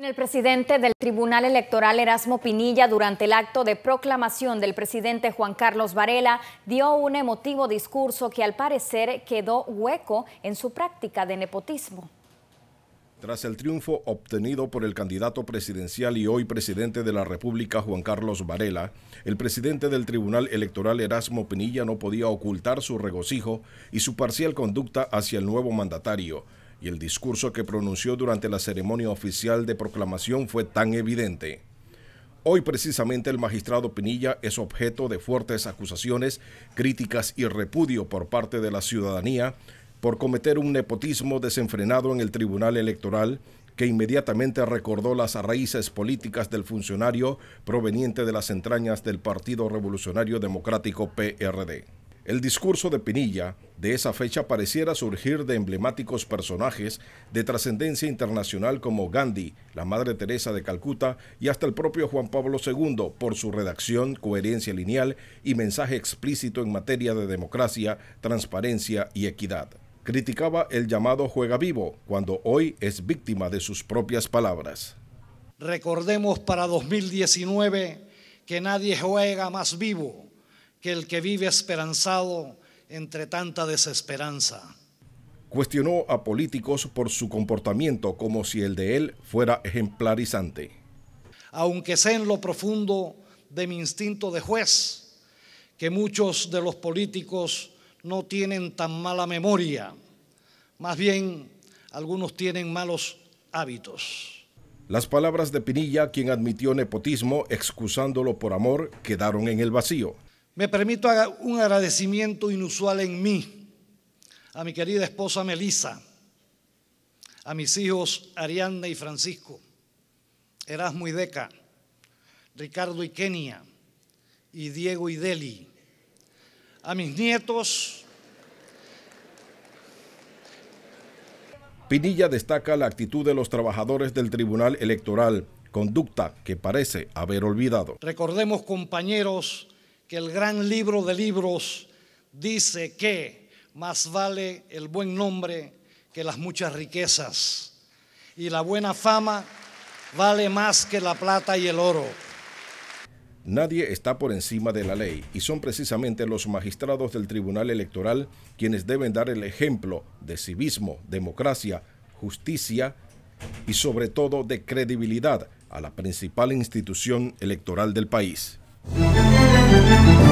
el presidente del Tribunal Electoral Erasmo Pinilla durante el acto de proclamación del presidente Juan Carlos Varela dio un emotivo discurso que al parecer quedó hueco en su práctica de nepotismo. Tras el triunfo obtenido por el candidato presidencial y hoy presidente de la República Juan Carlos Varela, el presidente del Tribunal Electoral Erasmo Pinilla no podía ocultar su regocijo y su parcial conducta hacia el nuevo mandatario y el discurso que pronunció durante la ceremonia oficial de proclamación fue tan evidente. Hoy precisamente el magistrado Pinilla es objeto de fuertes acusaciones, críticas y repudio por parte de la ciudadanía por cometer un nepotismo desenfrenado en el Tribunal Electoral que inmediatamente recordó las raíces políticas del funcionario proveniente de las entrañas del Partido Revolucionario Democrático PRD. El discurso de Pinilla de esa fecha pareciera surgir de emblemáticos personajes de trascendencia internacional como Gandhi, la Madre Teresa de Calcuta y hasta el propio Juan Pablo II por su redacción, coherencia lineal y mensaje explícito en materia de democracia, transparencia y equidad. Criticaba el llamado juega vivo cuando hoy es víctima de sus propias palabras. Recordemos para 2019 que nadie juega más vivo que el que vive esperanzado entre tanta desesperanza. Cuestionó a políticos por su comportamiento como si el de él fuera ejemplarizante. Aunque sé en lo profundo de mi instinto de juez que muchos de los políticos no tienen tan mala memoria, más bien algunos tienen malos hábitos. Las palabras de Pinilla, quien admitió nepotismo excusándolo por amor, quedaron en el vacío. Me permito un agradecimiento inusual en mí, a mi querida esposa Melissa, a mis hijos arianda y Francisco, Erasmo y Deca, Ricardo y Kenia, y Diego y Deli, a mis nietos. Pinilla destaca la actitud de los trabajadores del Tribunal Electoral, conducta que parece haber olvidado. Recordemos, compañeros, que el gran libro de libros dice que más vale el buen nombre que las muchas riquezas y la buena fama vale más que la plata y el oro. Nadie está por encima de la ley y son precisamente los magistrados del Tribunal Electoral quienes deben dar el ejemplo de civismo, democracia, justicia y sobre todo de credibilidad a la principal institución electoral del país. you